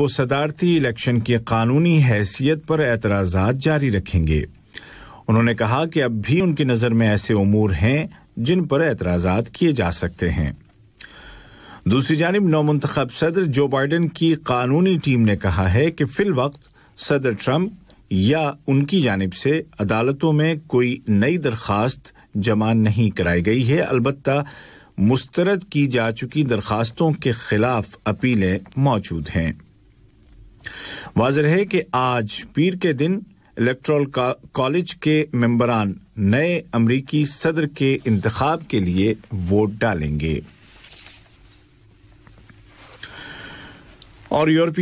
वो सदारती इलेक्शन की कानूनी हैसियत पर एतराज जारी रखेंगे उन्होंने कहा कि अब भी उनकी नज़र में ऐसे उमूर हैं जिन पर एतराज किए जा सकते हैं दूसरी जानब नौमंतखब सदर जो बाइडन की कानूनी टीम ने कहा है कि फिल वक्त सदर ट्रंप या उनकी जानब से अदालतों में कोई नई दरख्वास्त जमा नहीं कराई गई है अलबत् मुस्तरद की जा चुकी दरखास्तों के खिलाफ अपीलें मौजूद हैं वाजह है कि आज पीर के दिन इलेक्ट्रल कॉलेज के मेंबरान नए अमरीकी सदर के इंतखब के लिए वोट डालेंगे और यूरोपीय